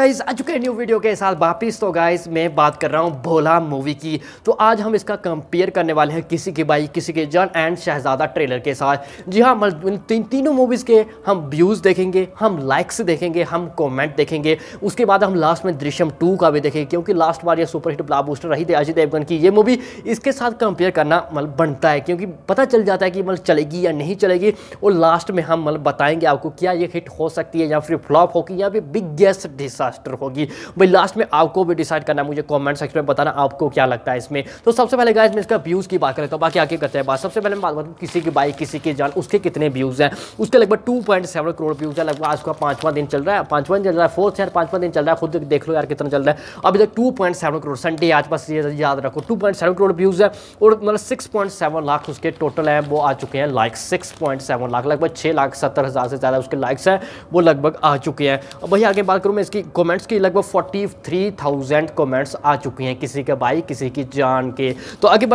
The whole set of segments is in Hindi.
गाइज आज के न्यू वीडियो के साथ वापिस तो गाइज मैं बात कर रहा हूँ भोला मूवी की तो आज हम इसका कंपेयर करने वाले हैं किसी की बाई किसी के जन एंड शहजादा ट्रेलर के साथ जी हाँ तीन तीनों मूवीज़ के हम व्यूज़ देखेंगे हम लाइक्स देखेंगे हम कमेंट देखेंगे उसके बाद हम लास्ट में दृश्यम टू का भी देखेंगे क्योंकि लास्ट बार ये सुपरहिट बूस्टर रही थी अजय देवगन की ये मूवी इसके साथ कंपेयर करना मतलब बनता है क्योंकि पता चल जाता है कि मतलब चलेगी या नहीं चलेगी और लास्ट में हम मतलब बताएंगे आपको क्या ये हिट हो सकती है या फिर फ्लॉप होगी या फिर बिगेस्ट डिसा डिज़ास्टर होगी भाई लास्ट में आपको भी डिसाइड करना है मुझे कॉमेंट सेक्शन में बताना आपको क्या लगता है इसमें तो सबसे पहले गाइस मैं इसका व्यूज़ की बात करें तो बाकी आगे करते हैं बात सबसे पहले बात करूँ किसी की बाइक किसी की जान उसके कितने व्यूज़ हैं उसके लगभग टू करोड़ व्यूज़ है लगभग आज का पाँचवा दिन चल रहा है पाँचवा दिन चल रहा है फोर्थ यार पाँचवा दिन चल रहा है खुद देख लो यार कितना चल रहा है अभी तक टू करोड़ संडे आज पास याद रखो टू करोड़ व्यूज़ है और मतलब सिक्स पॉइंट सेवन लाख उसके टोटल हैं वो आ चुके हैं like six point seven lakh लगभग छः लाख सत्तर हज़ार से ज़्यादा उसके लाइक्स हैं वो लगभग आ चुके हैं अब वही आगे बात करूँ मैं इसकी कमेंट्स की लगभग फोर्टी थ्री थाउजेंड कमेंट्स आ चुकी हैं किसी के भाई किसी की जान के तो आगे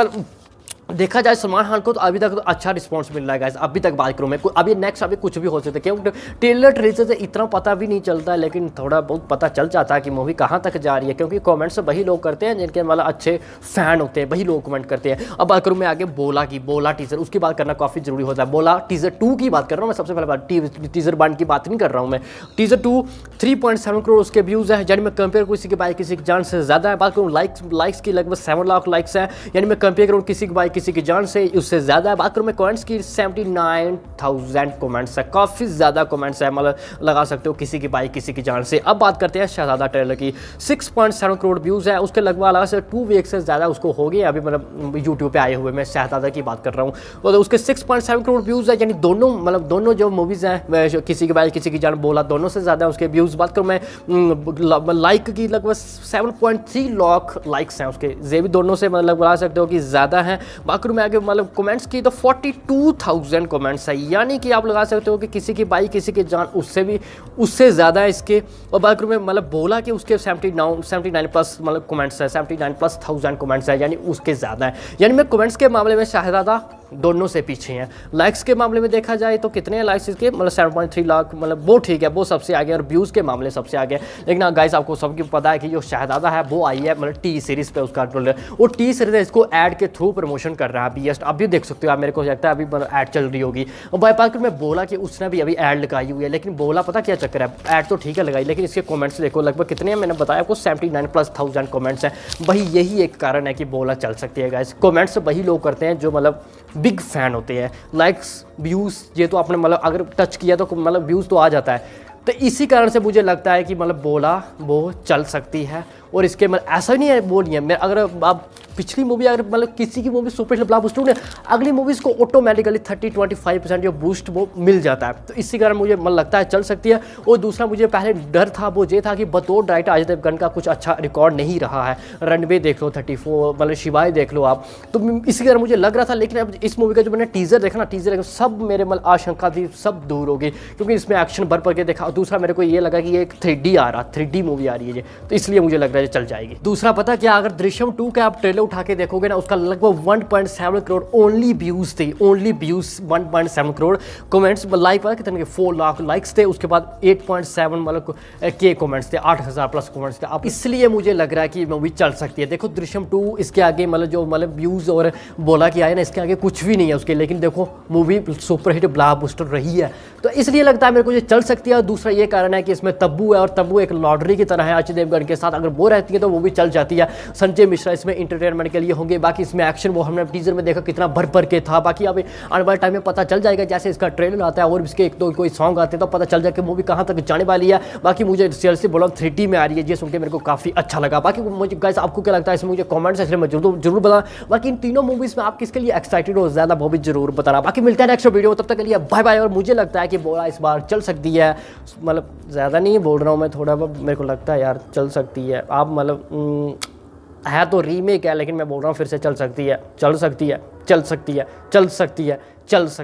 देखा जाए सलमान खान को तो अभी तक तो अच्छा रिस्पॉन्स मिल रहा है गाइस अभी तक बात करूँ मैं अभी नेक्स्ट अभी कुछ भी हो सकता है क्योंकि ट्रेलर ट्रेलर से इतना पता भी नहीं चलता है लेकिन थोड़ा बहुत पता चल जाता है कि मूवी कहाँ तक जा रही है क्योंकि कमेंट्स तो वही लोग करते हैं जिनके मतलब अच्छे फैन होते हैं वही लोग कमेंट करते हैं अब बात करूँ मैं आगे बोला की बोला टीजर उसकी बात करना काफ़ी जरूरी होता है बोला टीजर टू की बात कर रहा हूँ मैं सबसे पहले टीजर वन की बात नहीं कर रहा हूँ मैं teaser two three point seven crore उसके व्यूज़ है यानी मैं कंपेयर किसी के बाइक किसी की जान से ज़्यादा है बात करूँ लाइक्स लाइक्स की लगभग सेवन लाख लाइक्स है यानी मैं कंपेयर करूँ किसी की बाइक किसी की जान से उससे ज़्यादा है आखिर में कमेंट्स की सेवेंटी नाइन थाउजेंड कॉमेंट्स है काफ़ी ज़्यादा कमेंट्स है मतलब लगा सकते हो किसी की बाइक किसी की जान से अब बात करते हैं शहजादा ट्रेलर की six point seven crore views है उसके लगभग अलग से टू वीक से ज़्यादा उसको हो गया अभी मतलब यूट्यूब पर आए हुए मैं शहजादा की बात कर रहा हूँ मतलब उसके six point seven crore views है यानी दोनों मतलब दोनों जो मूवीज़ हैं किसी की बाइक किसी की जान बोला दोनों से ज़्यादा उसके व्यूज़ बात करूँ मैं लाइक की लगभग seven point three lakh likes हैं उसके ये भी दोनों से मतलब बता सकते हो कि ज़्यादा हैं बाकी में आगे मतलब कमेंट्स की तो 42,000 कमेंट्स आई यानी कि आप लगा सकते हो कि किसी की बाई किसी की जान उससे भी उससे ज़्यादा है इसके और बाकी में मतलब बोला कि उसके seventy nine seventy nine plus मतलब कमेंट्स है seventy nine plus thousand comments है यानी उसके ज़्यादा है यानी मैं कमेंट्स के मामले में शाहजादा दोनों से पीछे हैं लाइक्स के मामले में देखा जाए तो कितने लाइक्स इसके मतलब सेवन पॉइंट थ्री लाख मतलब वो ठीक है वो सबसे आगे और व्यूज़ के मामले सबसे आगे लेकिन गाइस हाँ, आपको सबको पता है कि जो शहजादा है वो आई है मतलब टी सीरीज़ पर उसका ट्रोलर वो टी सीरीज़ इसको एड के थ्रू प्रमोशन कर रहा है अभी जस्ट आप भी देख सकते हो आप मेरे को लगता है अभी मतलब ऐड चल रही होगी और बाई पार्क में बोला कि उसने भी अभी एड लगाई हुई है लेकिन बोला पता क्या चक्कर है ऐड तो ठीक है लगाई लेकिन इसके कॉमेंट्स देखो लगभग कितने मैंने बताया आपको seventy nine plus thousand comments हैं वही यही एक कारण है कि बोला चल सकती है गाइस कॉमेंट्स वही लोग करते हैं जो मतलब बिग फ़ैन होते हैं लाइक्स व्यूज़ ये तो आपने मतलब अगर टच किया तो मतलब व्यूज़ तो आ जाता है तो इसी कारण से मुझे लगता है कि मतलब बोला वो चल सकती है और इसके मतलब ऐसा नहीं है वो नहीं है मैं अगर आप पिछली मूवी अगर मतलब किसी की मूवी सुपर हिट ब्लॉक ने अगली मूवीज़ को automatically thirty twenty five percent जो बूस्ट वो मिल जाता है तो इसी कारण मुझे मन मतलब लगता है चल सकती है और दूसरा मुझे पहले डर था वो ये था कि बतौर डायरेक्टर अजय देवगन का कुछ अच्छा रिकॉर्ड नहीं रहा है रनवे देख लो थर्टी फोर मतलब शिवाय देख लो आप तो इसी कारण मुझे लग रहा था लेकिन अब इस मूवी का जो मैंने टीज़र देखा ना टीज़र देखा सब मेरे मतलब आशंका थी सब दूर होगी क्योंकि इसमें एक्शन भर पर के देखा और दूसरा मेरे को ये लगा कि ये थ्री आ रहा थ्री मूवी आ रही है ये तो इसलिए मुझे लग रहा है मुझे चल जाएगी दूसरा पता क्या अगर दृश्यम टू का आप ट्रेलर उठा के देखोगे ना उसका लगभग 1.7 करोड़ ओनली व्यूज थे only views 1.7 crore comments like पर कितने के फोर लाख लाइक्स थे उसके बाद 8.7 मतलब के कमेंट्स थे 8000 प्लस कमेंट्स थे अब इसलिए मुझे लग रहा है कि मूवी चल सकती है देखो दृश्यम टू इसके आगे मतलब जो मतलब व्यूज और बोला कि आया ना इसके आगे कुछ भी नहीं है उसके लेकिन देखो मूवी सुपरहिट ब्लाबस्टर रही है तो इसलिए लगता है मेरे को ये चल सकती है और दूसरा ये कारण है कि इसमें तब्बू है और तब्बू एक लॉटरी की तरह है अजय देवगढ़ के साथ अगर वो रहती है तो वो भी चल जाती है संजय मिश्रा इसमें इंटरटेनमेंट के लिए होंगे बाकी इसमें एक्शन वो हमने टीजर में देखा कितना भर भर के था बाकी अभी आने वाले टाइम में पता चल जाएगा जैसे इसका ट्रेलर आता है और इसके एक दो कोई सॉन्ग आते हैं तो पता चल जाएगा कि मूवी कहाँ तक जाने वाली है बाकी मुझे रियल से बोला थ्री में आ रही है ये सुन के मेरे को काफ़ी अच्छा लगा बाकी मुझे गैस आपको क्या लगता है इसमें मुझे कॉमेंट सेक्शन में जरूर जरूर बता बाकी इन तीनों मूवीज़ में आप किसके लिए एक्साइटेड हो ज़्यादा वो भी जरूर बताना बाकी मिलता है नेक्स्ट वीडियो तब तक के लिए बाय बाय और मुझे लगता है कि बोला इस बार चल सकती है मतलब ज़्यादा नहीं बोल रहा हूँ मैं थोड़ा मेरे को लगता है यार चल सकती है आप मतलब हम्म, है तो रीमेक है लेकिन मैं बोल रहा हूँ फिर से चल सकती है चल सकती है चल सकती है चल सकती है चल है।